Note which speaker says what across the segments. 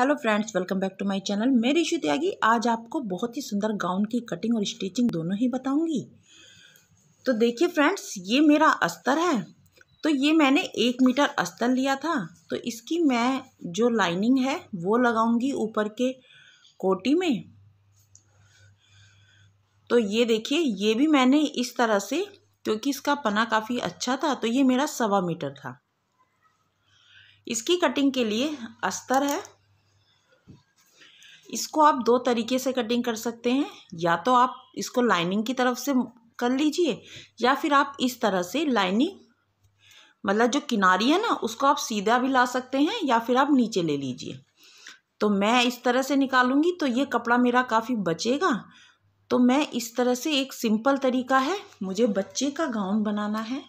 Speaker 1: hello friends welcome back to my channel मेरी रिशु त्यागी आज आपको बहुत ही सुंदर गाउन की कटिंग और स्टिचिंग दोनों ही बताऊंगी तो देखिए फ्रेंड्स ये मेरा अस्तर है तो ये मैंने एक मीटर अस्तर लिया था तो इसकी मैं जो लाइनिंग है वो लगाऊंगी ऊपर के कोटी में तो ये देखिए ये भी मैंने इस तरह से क्योंकि इसका पना काफ़ी अच्छा था तो ये मेरा सवा मीटर था इसकी कटिंग के लिए अस्तर है इसको आप दो तरीके से कटिंग कर सकते हैं या तो आप इसको लाइनिंग की तरफ से कर लीजिए या फिर आप इस तरह से लाइनिंग मतलब जो किनारी है ना उसको आप सीधा भी ला सकते हैं या फिर आप नीचे ले लीजिए तो मैं इस तरह से निकालूंगी तो ये कपड़ा मेरा काफ़ी बचेगा तो मैं इस तरह से एक सिंपल तरीका है मुझे बच्चे का गाउन बनाना है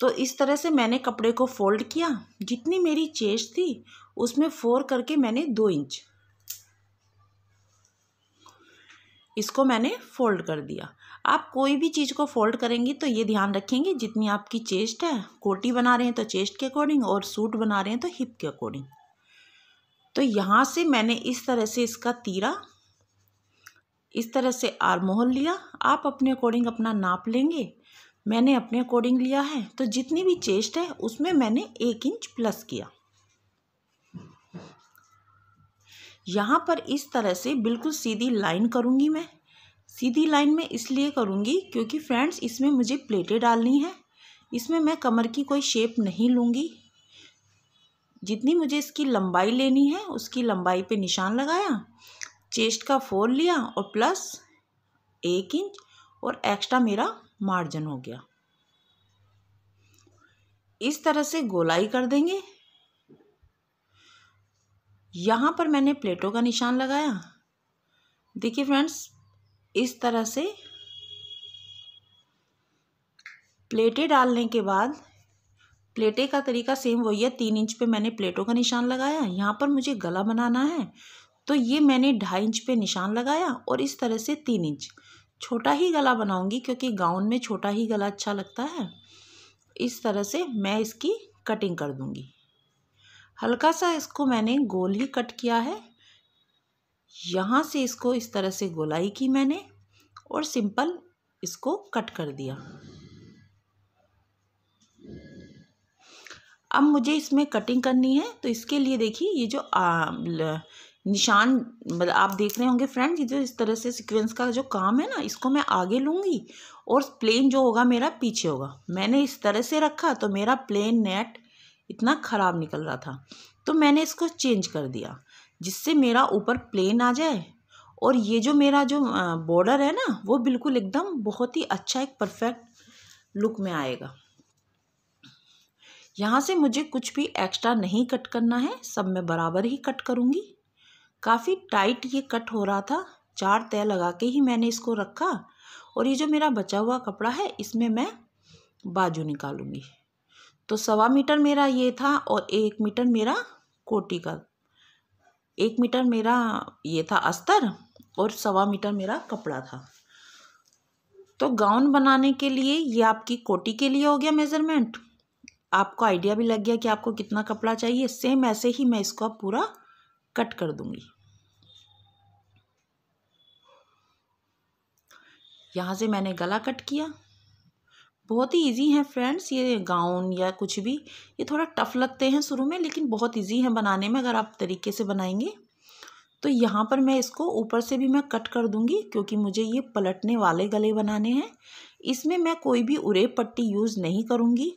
Speaker 1: तो इस तरह से मैंने कपड़े को फोल्ड किया जितनी मेरी चेस्ट थी उसमें फोर करके मैंने दो इंच इसको मैंने फोल्ड कर दिया आप कोई भी चीज़ को फोल्ड करेंगी तो ये ध्यान रखेंगे जितनी आपकी चेस्ट है कोटी बना रहे हैं तो चेस्ट के अकॉर्डिंग और सूट बना रहे हैं तो हिप के अकॉर्डिंग तो यहाँ से मैंने इस तरह से इसका तीरा इस तरह से आरमोहल लिया आप अपने अकॉर्डिंग अपना नाप लेंगे मैंने अपने अकॉर्डिंग लिया है तो जितनी भी चेस्ट है उसमें मैंने एक इंच प्लस किया यहाँ पर इस तरह से बिल्कुल सीधी लाइन करूँगी मैं सीधी लाइन में इसलिए करूँगी क्योंकि फ्रेंड्स इसमें मुझे प्लेटें डालनी है इसमें मैं कमर की कोई शेप नहीं लूँगी जितनी मुझे इसकी लंबाई लेनी है उसकी लंबाई पे निशान लगाया चेस्ट का फोर लिया और प्लस एक इंच और एक्स्ट्रा मेरा मार्जिन हो गया इस तरह से गोलाई कर देंगे यहाँ पर मैंने प्लेटों का निशान लगाया देखिए फ्रेंड्स इस तरह से प्लेटें डालने के बाद प्लेटें का तरीका सेम वही है तीन इंच पे मैंने प्लेटों का निशान लगाया यहाँ पर मुझे गला बनाना है तो ये मैंने ढाई इंच पे निशान लगाया और इस तरह से तीन इंच छोटा ही गला बनाऊंगी क्योंकि गाउन में छोटा ही गला अच्छा लगता है इस तरह से मैं इसकी कटिंग कर दूंगी हल्का सा इसको मैंने गोल ही कट किया है यहाँ से इसको इस तरह से गोलाई की मैंने और सिंपल इसको कट कर दिया अब मुझे इसमें कटिंग करनी है तो इसके लिए देखिए ये जो आ, निशान मतलब आप देख रहे होंगे फ्रेंड ये जो इस तरह से सीक्वेंस का जो काम है ना इसको मैं आगे लूँगी और प्लेन जो होगा मेरा पीछे होगा मैंने इस तरह से रखा तो मेरा प्लेन नेट इतना ख़राब निकल रहा था तो मैंने इसको चेंज कर दिया जिससे मेरा ऊपर प्लेन आ जाए और ये जो मेरा जो बॉर्डर है ना वो बिल्कुल एकदम बहुत ही अच्छा एक परफेक्ट लुक में आएगा यहाँ से मुझे कुछ भी एक्स्ट्रा नहीं कट करना है सब मैं बराबर ही कट करूँगी काफ़ी टाइट ये कट हो रहा था चार तय लगा के ही मैंने इसको रखा और ये जो मेरा बचा हुआ कपड़ा है इसमें मैं बाजू निकालूँगी तो सवा मीटर मेरा ये था और एक मीटर मेरा कोटी का एक मीटर मेरा ये था अस्तर और सवा मीटर मेरा कपड़ा था तो गाउन बनाने के लिए ये आपकी कोटी के लिए हो गया मेज़रमेंट आपको आइडिया भी लग गया कि आपको कितना कपड़ा चाहिए सेम ऐसे ही मैं इसको पूरा कट कर दूंगी यहाँ से मैंने गला कट किया बहुत ही इजी हैं फ्रेंड्स ये गाउन या कुछ भी ये थोड़ा टफ़ लगते हैं शुरू में लेकिन बहुत इजी हैं बनाने में अगर आप तरीके से बनाएंगे तो यहाँ पर मैं इसको ऊपर से भी मैं कट कर दूंगी क्योंकि मुझे ये पलटने वाले गले बनाने हैं इसमें मैं कोई भी उरेब पट्टी यूज़ नहीं करूँगी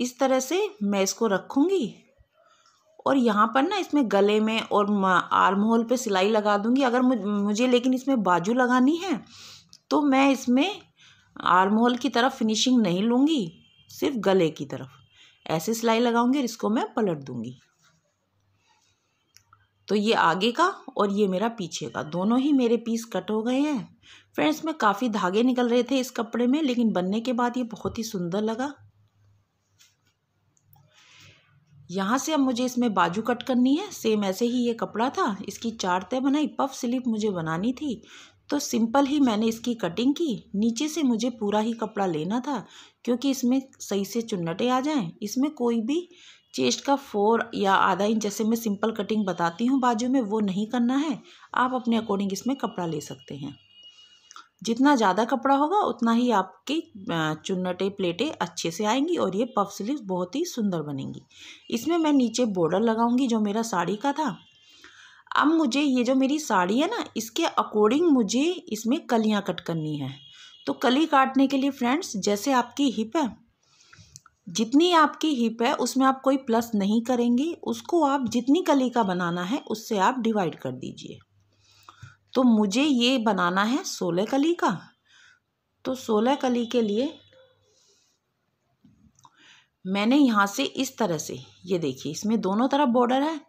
Speaker 1: इस तरह से मैं इसको रखूँगी और यहाँ पर ना इसमें गले में और आर्म होल पर सिलाई लगा दूँगी अगर मुझे लेकिन इसमें बाजू लगानी है तो मैं इसमें आर्म होल की तरफ फिनिशिंग नहीं लूँगी सिर्फ गले की तरफ ऐसे सिलाई लगाऊंगी और इसको मैं पलट दूंगी तो ये आगे का और ये मेरा पीछे का दोनों ही मेरे पीस कट हो गए हैं फ्रेंड्स में काफ़ी धागे निकल रहे थे इस कपड़े में लेकिन बनने के बाद ये बहुत ही सुंदर लगा यहाँ से अब मुझे इसमें बाजू कट करनी है सेम ऐसे ही ये कपड़ा था इसकी चार तय बनाई पफ स्लीप मुझे बनानी थी तो सिंपल ही मैंने इसकी कटिंग की नीचे से मुझे पूरा ही कपड़ा लेना था क्योंकि इसमें सही से चुन्नटे आ जाएं इसमें कोई भी चेस्ट का फोर या आधा इंच जैसे मैं सिंपल कटिंग बताती हूँ बाजू में वो नहीं करना है आप अपने अकॉर्डिंग इसमें कपड़ा ले सकते हैं जितना ज़्यादा कपड़ा होगा उतना ही आपकी चुन्नटे प्लेटें अच्छे से आएंगी और ये पफ स्लीव बहुत ही सुंदर बनेंगी इसमें मैं नीचे बॉर्डर लगाऊंगी जो मेरा साड़ी का था अब मुझे ये जो मेरी साड़ी है ना इसके अकॉर्डिंग मुझे इसमें कलियाँ कट करनी है तो कली काटने के लिए फ्रेंड्स जैसे आपकी हिप है जितनी आपकी हिप है उसमें आप कोई प्लस नहीं करेंगे उसको आप जितनी कली का बनाना है उससे आप डिवाइड कर दीजिए तो मुझे ये बनाना है सोलह कली का तो सोलह कली के लिए मैंने यहाँ से इस तरह से ये देखिए इसमें दोनों तरफ बॉर्डर है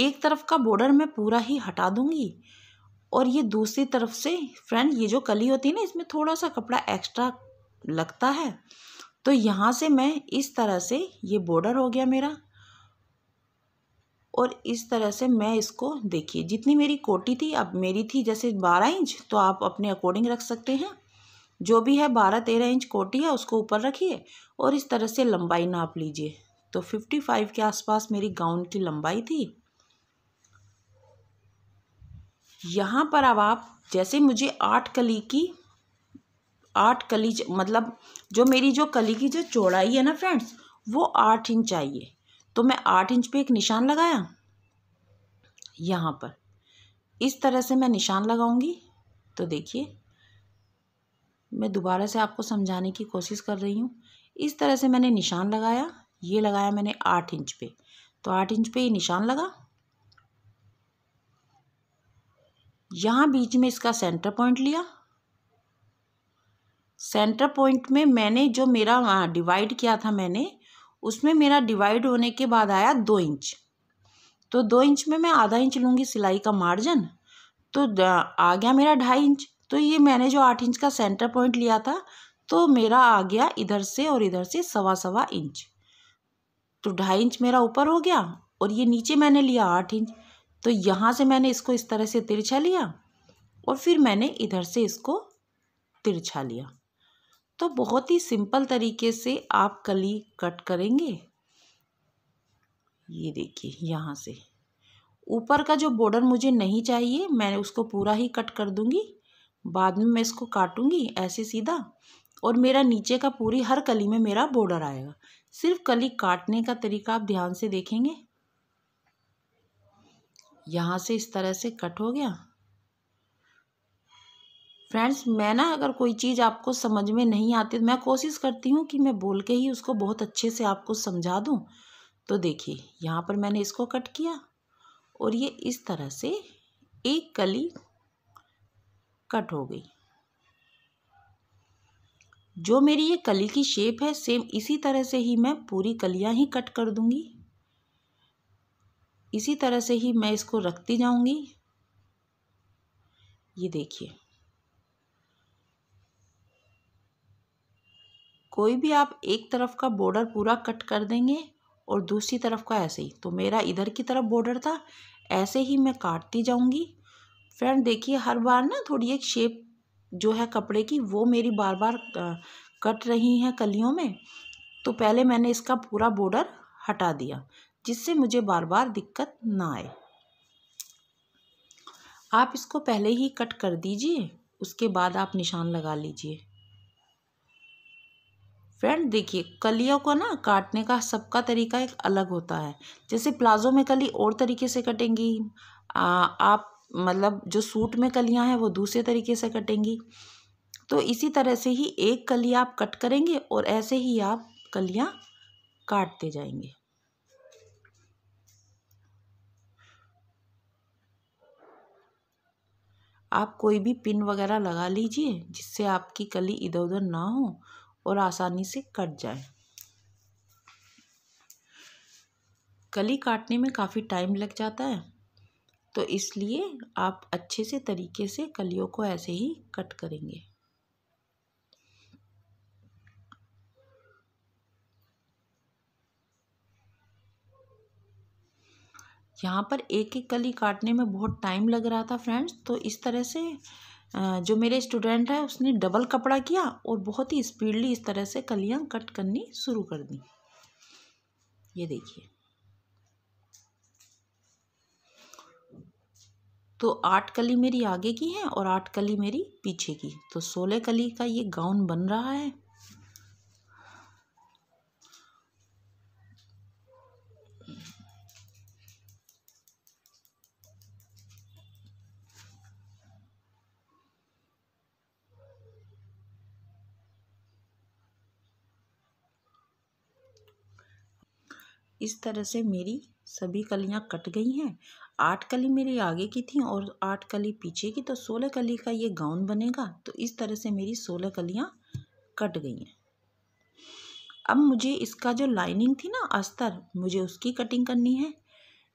Speaker 1: एक तरफ का बॉर्डर मैं पूरा ही हटा दूँगी और ये दूसरी तरफ से फ्रेंड ये जो कली होती है ना इसमें थोड़ा सा कपड़ा एक्स्ट्रा लगता है तो यहाँ से मैं इस तरह से ये बॉर्डर हो गया मेरा और इस तरह से मैं इसको देखिए जितनी मेरी कोटी थी अब मेरी थी जैसे बारह इंच तो आप अपने अकॉर्डिंग रख सकते हैं जो भी है बारह तेरह इंच कोटी है उसको ऊपर रखिए और इस तरह से लंबाई नाप लीजिए तो फिफ्टी फाइव के आसपास मेरी गाउन की लंबाई थी यहाँ पर अब आप जैसे मुझे आठ कली की आठ कली मतलब जो मेरी जो कली की जो चौड़ाई है ना फ्रेंड्स वो आठ इंच चाहिए तो मैं आठ इंच पे एक निशान लगाया यहाँ पर इस तरह से मैं निशान लगाऊंगी तो देखिए मैं दोबारा से आपको समझाने की कोशिश कर रही हूँ इस तरह से मैंने निशान लगाया ये लगाया मैंने आठ इंच पे तो आठ इंच पे ये निशान लगा यहाँ बीच में इसका सेंटर पॉइंट लिया सेंटर पॉइंट में मैंने जो मेरा डिवाइड हाँ, किया था मैंने उसमें मेरा डिवाइड होने के बाद आया दो इंच तो दो इंच में मैं आधा इंच लूँगी सिलाई का मार्जिन तो आ गया मेरा ढाई इंच तो ये मैंने जो आठ इंच का सेंटर पॉइंट लिया था तो मेरा आ गया इधर से और इधर से सवा सवा इंच तो ढाई इंच मेरा ऊपर हो गया और ये नीचे मैंने लिया आठ इंच तो यहाँ से मैंने इसको इस तरह से तिरछा लिया और फिर मैंने इधर से इसको तिरछा लिया तो बहुत ही सिंपल तरीके से आप कली कट करेंगे ये देखिए यहाँ से ऊपर का जो बॉर्डर मुझे नहीं चाहिए मैं उसको पूरा ही कट कर दूँगी बाद में मैं इसको काटूँगी ऐसे सीधा और मेरा नीचे का पूरी हर कली में मेरा बॉर्डर आएगा सिर्फ कली काटने का तरीका आप ध्यान से देखेंगे यहाँ से इस तरह से कट हो गया फ्रेंड्स मैं ना अगर कोई चीज़ आपको समझ में नहीं आती तो मैं कोशिश करती हूँ कि मैं बोल के ही उसको बहुत अच्छे से आपको समझा दूँ तो देखिए यहाँ पर मैंने इसको कट किया और ये इस तरह से एक कली कट हो गई जो मेरी ये कली की शेप है सेम इसी तरह से ही मैं पूरी कलियाँ ही कट कर दूँगी इसी तरह से ही मैं इसको रखती जाऊंगी ये देखिए कोई भी आप एक तरफ का बॉर्डर पूरा कट कर देंगे और दूसरी तरफ का ऐसे ही तो मेरा इधर की तरफ बॉर्डर था ऐसे ही मैं काटती जाऊंगी फ्रेंड देखिए हर बार ना थोड़ी एक शेप जो है कपड़े की वो मेरी बार बार कट रही हैं कलियों में तो पहले मैंने इसका पूरा बॉर्डर हटा दिया जिससे मुझे बार बार दिक्कत ना आए आप इसको पहले ही कट कर दीजिए उसके बाद आप निशान लगा लीजिए फ्रेंड देखिए कलियों को ना काटने का सबका तरीका एक अलग होता है जैसे प्लाजो में कली और तरीके से कटेंगी आ, आप मतलब जो सूट में कलियां हैं वो दूसरे तरीके से कटेंगी तो इसी तरह से ही एक कली आप कट करेंगे और ऐसे ही आप कलियां काटते जाएंगे आप कोई भी पिन वगैरह लगा लीजिए जिससे आपकी कली इधर उधर ना हो और आसानी से कट जाए कली काटने में काफ़ी टाइम लग जाता है तो इसलिए आप अच्छे से तरीके से कलियों को ऐसे ही कट करेंगे यहाँ पर एक एक कली काटने में बहुत टाइम लग रहा था फ्रेंड्स तो इस तरह से जो मेरे स्टूडेंट है उसने डबल कपड़ा किया और बहुत ही स्पीडली इस तरह से कलियाँ कट करनी शुरू कर दी ये देखिए तो आठ कली मेरी आगे की है और आठ कली मेरी पीछे की तो सोलह कली का ये गाउन बन रहा है इस तरह से मेरी सभी कलियाँ कट गई हैं आठ कली मेरी आगे की थी और आठ कली पीछे की तो सोलह कली का ये गाउन बनेगा तो इस तरह से मेरी सोलह कलियाँ कट गई हैं अब मुझे इसका जो लाइनिंग थी ना अस्तर मुझे उसकी कटिंग करनी है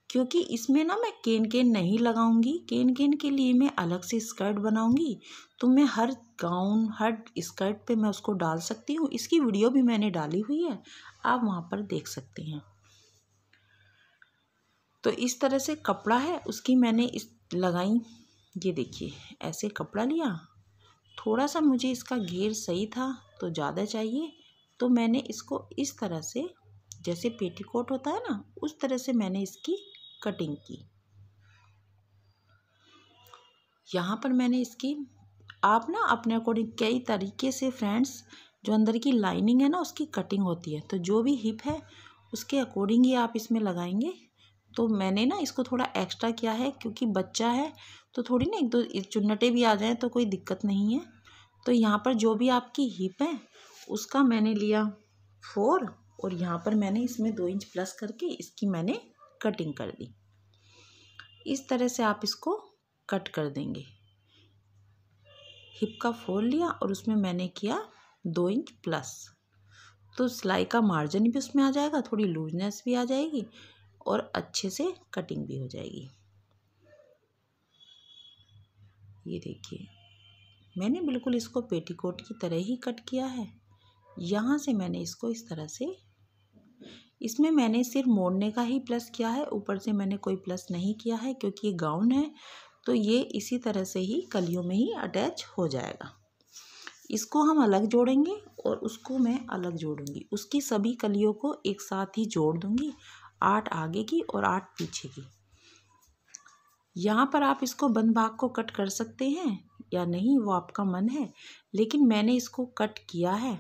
Speaker 1: क्योंकि इसमें ना मैं केन केन नहीं लगाऊंगी केन केन के लिए मैं अलग से स्कर्ट बनाऊंगी तो मैं हर गाउन हर स्कर्ट पे मैं उसको डाल सकती हूँ इसकी वीडियो भी मैंने डाली हुई है आप वहाँ पर देख सकते हैं तो इस तरह से कपड़ा है उसकी मैंने इस लगाई ये देखिए ऐसे कपड़ा लिया थोड़ा सा मुझे इसका घेर सही था तो ज़्यादा चाहिए तो मैंने इसको इस तरह से जैसे पेटीकोट होता है ना उस तरह से मैंने इसकी कटिंग की यहाँ पर मैंने इसकी आप ना अपने अकॉर्डिंग कई तरीके से फ्रेंड्स जो अंदर की लाइनिंग है ना उसकी कटिंग होती है तो जो भी हिप है उसके अकॉर्डिंग ही आप इसमें लगाएंगे तो मैंने ना इसको थोड़ा एक्स्ट्रा किया है क्योंकि बच्चा है तो थोड़ी ना एक दो चुन्नटे भी आ जाएँ तो कोई दिक्कत नहीं है तो यहाँ पर जो भी आपकी हिप है उसका मैंने लिया फोर और यहाँ पर मैंने इसमें दो इंच प्लस करके इसकी मैंने कटिंग कर दी इस तरह से आप इसको कट कर देंगे हिप का फोर लिया और उसमें मैंने किया दो इंच प्लस तो सिलाई का मार्जिन भी उसमें आ जाएगा थोड़ी लूजनेस भी आ जाएगी और अच्छे से कटिंग भी हो जाएगी ये देखिए मैंने बिल्कुल इसको पेटीकोट की तरह ही कट किया है यहाँ से मैंने इसको इस तरह से इसमें मैंने सिर्फ मोड़ने का ही प्लस किया है ऊपर से मैंने कोई प्लस नहीं किया है क्योंकि ये गाउन है तो ये इसी तरह से ही कलियों में ही अटैच हो जाएगा इसको हम अलग जोड़ेंगे और उसको मैं अलग जोड़ूंगी उसकी सभी कलियों को एक साथ ही जोड़ दूंगी आठ आगे की और आठ पीछे की यहाँ पर आप इसको बंद भाग को कट कर सकते हैं या नहीं वो आपका मन है लेकिन मैंने इसको कट किया है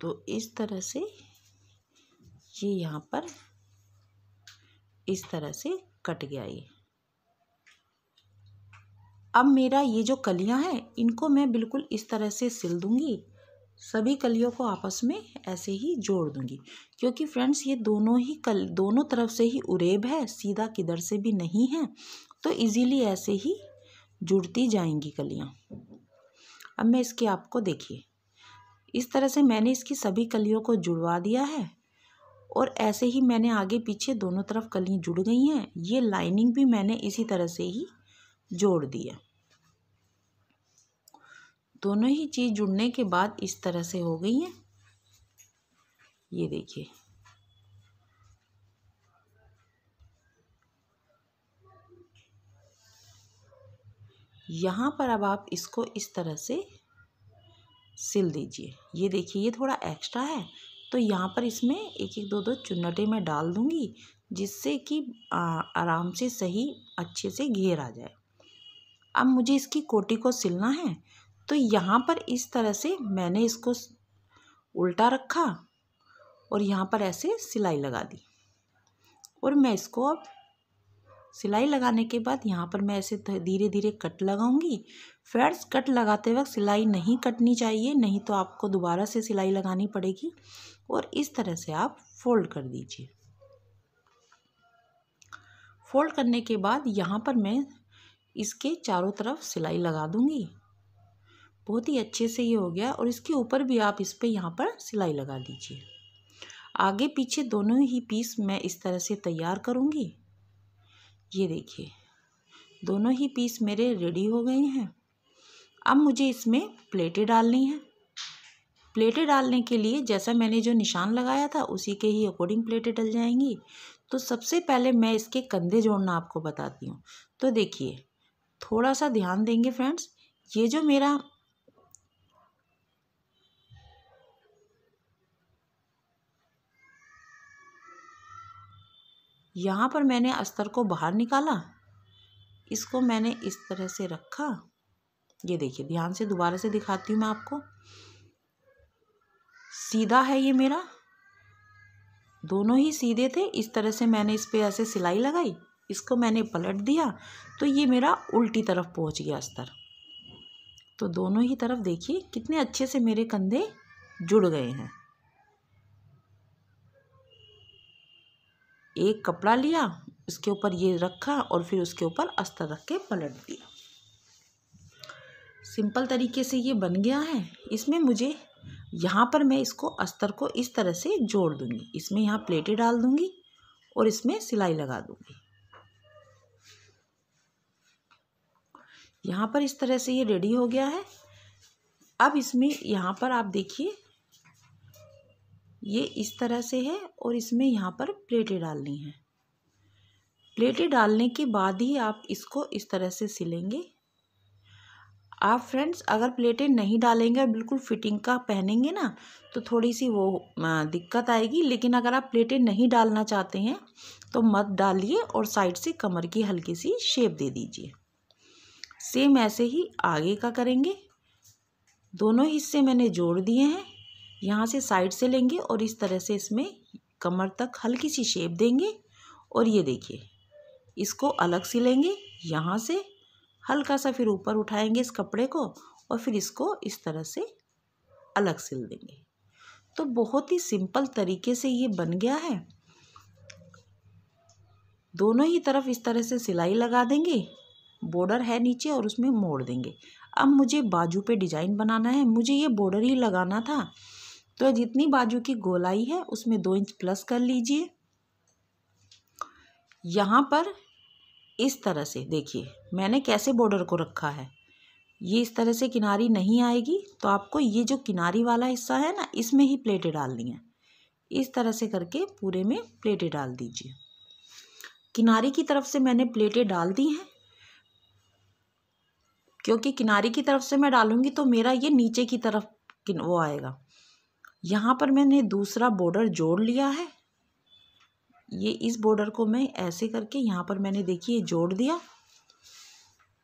Speaker 1: तो इस तरह से ये यहाँ पर इस तरह से कट गया ये अब मेरा ये जो कलियां हैं इनको मैं बिल्कुल इस तरह से सिल दूंगी सभी कलियों को आपस में ऐसे ही जोड़ दूंगी क्योंकि फ्रेंड्स ये दोनों ही कल दोनों तरफ से ही उरेब है सीधा किधर से भी नहीं है तो इजीली ऐसे ही जुड़ती जाएंगी कलियाँ अब मैं इसके आपको देखिए इस तरह से मैंने इसकी सभी कलियों को जुड़वा दिया है और ऐसे ही मैंने आगे पीछे दोनों तरफ कलियाँ जुड़ गई हैं ये लाइनिंग भी मैंने इसी तरह से ही जोड़ दी है दोनों ही चीज़ जुड़ने के बाद इस तरह से हो गई है ये देखिए यहाँ पर अब आप इसको इस तरह से सिल दीजिए ये देखिए ये थोड़ा एक्स्ट्रा है तो यहाँ पर इसमें एक एक दो दो चुन्नटे में डाल दूँगी जिससे कि आराम से सही अच्छे से घेर आ जाए अब मुझे इसकी कोटी को सिलना है तो यहाँ पर इस तरह से मैंने इसको उल्टा रखा और यहाँ पर ऐसे सिलाई लगा दी और मैं इसको अब सिलाई लगाने के बाद यहाँ पर मैं ऐसे धीरे धीरे कट लगाऊंगी फ्रेंड्स कट लगाते वक्त सिलाई नहीं कटनी चाहिए नहीं तो आपको दोबारा से सिलाई लगानी पड़ेगी और इस तरह से आप फोल्ड कर दीजिए फोल्ड करने के बाद यहाँ पर मैं इसके चारों तरफ सिलाई लगा दूंगी बहुत ही अच्छे से ये हो गया और इसके ऊपर भी आप इस पर यहाँ पर सिलाई लगा दीजिए आगे पीछे दोनों ही पीस मैं इस तरह से तैयार करूँगी ये देखिए दोनों ही पीस मेरे रेडी हो गए हैं अब मुझे इसमें प्लेटें डालनी हैं प्लेटें डालने के लिए जैसा मैंने जो निशान लगाया था उसी के ही अकॉर्डिंग प्लेटें डल जाएंगी तो सबसे पहले मैं इसके कंधे जोड़ना आपको बताती हूँ तो देखिए थोड़ा सा ध्यान देंगे फ्रेंड्स ये जो मेरा यहाँ पर मैंने अस्तर को बाहर निकाला इसको मैंने इस तरह से रखा ये देखिए ध्यान से दोबारा से दिखाती हूँ मैं आपको सीधा है ये मेरा दोनों ही सीधे थे इस तरह से मैंने इस पर ऐसे सिलाई लगाई इसको मैंने पलट दिया तो ये मेरा उल्टी तरफ पहुँच गया अस्तर तो दोनों ही तरफ देखिए कितने अच्छे से मेरे कंधे जुड़ गए हैं एक कपड़ा लिया उसके ऊपर ये रखा और फिर उसके ऊपर अस्तर रख के पलट दिया सिंपल तरीके से ये बन गया है इसमें मुझे यहाँ पर मैं इसको अस्तर को इस तरह से जोड़ दूँगी इसमें यहाँ प्लेटें डाल दूँगी और इसमें सिलाई लगा दूँगी यहाँ पर इस तरह से ये रेडी हो गया है अब इसमें यहाँ पर आप देखिए ये इस तरह से है और इसमें यहाँ पर प्लेटें डालनी हैं प्लेटें डालने के बाद ही आप इसको इस तरह से सिलेंगे आप फ्रेंड्स अगर प्लेटें नहीं डालेंगे बिल्कुल फिटिंग का पहनेंगे ना तो थोड़ी सी वो दिक्कत आएगी लेकिन अगर आप प्लेटें नहीं डालना चाहते हैं तो मत डालिए और साइड से कमर की हल्की सी शेप दे दीजिए सेम ऐसे ही आगे का करेंगे दोनों हिस्से मैंने जोड़ दिए हैं यहाँ से साइड से लेंगे और इस तरह से इसमें कमर तक हल्की सी शेप देंगे और ये देखिए इसको अलग सिलेंगे यहाँ से हल्का सा फिर ऊपर उठाएंगे इस कपड़े को और फिर इसको इस तरह से अलग सिल देंगे तो बहुत ही सिंपल तरीके से ये बन गया है दोनों ही तरफ इस तरह से सिलाई लगा देंगे बॉर्डर है नीचे और उसमें मोड़ देंगे अब मुझे बाजू पे डिज़ाइन बनाना है मुझे ये बॉर्डर ही लगाना था तो जितनी बाजू की गोलाई है उसमें दो इंच प्लस कर लीजिए यहाँ पर इस तरह से देखिए मैंने कैसे बॉर्डर को रखा है ये इस तरह से किनारी नहीं आएगी तो आपको ये जो किनारी वाला हिस्सा है ना इसमें ही प्लेटें डालनी है इस तरह से करके पूरे में प्लेटें डाल दीजिए किनारी की तरफ से मैंने प्लेटें डाल दी हैं क्योंकि किनारी की तरफ से मैं डालूंगी तो मेरा ये नीचे की तरफ वो आएगा यहाँ पर मैंने दूसरा बॉर्डर जोड़ लिया है ये इस बॉर्डर को मैं ऐसे करके यहाँ पर मैंने देखिए जोड़ दिया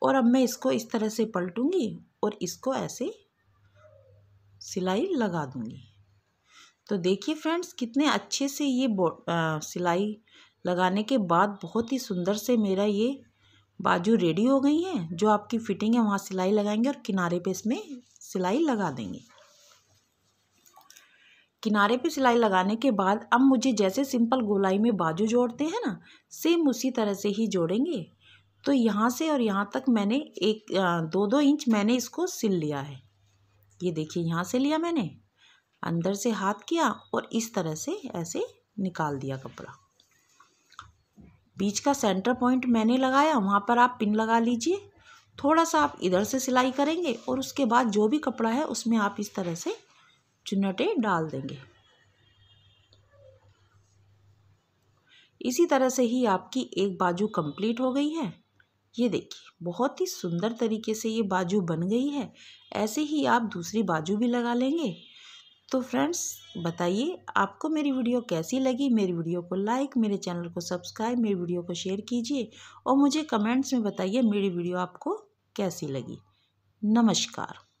Speaker 1: और अब मैं इसको इस तरह से पलटूंगी और इसको ऐसे सिलाई लगा दूंगी तो देखिए फ्रेंड्स कितने अच्छे से ये आ, सिलाई लगाने के बाद बहुत ही सुंदर से मेरा ये बाजू रेडी हो गई है जो आपकी फिटिंग है वहाँ सिलाई लगाएंगे और किनारे पे इसमें सिलाई लगा देंगे किनारे पे सिलाई लगाने के बाद अब मुझे जैसे सिंपल गोलाई में बाजू जोड़ते हैं ना सेम उसी तरह से ही जोड़ेंगे तो यहाँ से और यहाँ तक मैंने एक दो दो इंच मैंने इसको सिल लिया है ये देखिए यहाँ से लिया मैंने अंदर से हाथ किया और इस तरह से ऐसे निकाल दिया कपड़ा बीच का सेंटर पॉइंट मैंने लगाया वहाँ पर आप पिन लगा लीजिए थोड़ा सा आप इधर से सिलाई करेंगे और उसके बाद जो भी कपड़ा है उसमें आप इस तरह से चुनटे डाल देंगे इसी तरह से ही आपकी एक बाजू कंप्लीट हो गई है ये देखिए बहुत ही सुंदर तरीके से ये बाजू बन गई है ऐसे ही आप दूसरी बाजू भी लगा लेंगे तो फ्रेंड्स बताइए आपको मेरी वीडियो कैसी लगी मेरी वीडियो को लाइक मेरे चैनल को सब्सक्राइब मेरी वीडियो को शेयर कीजिए और मुझे कमेंट्स में बताइए मेरी वीडियो आपको कैसी लगी नमस्कार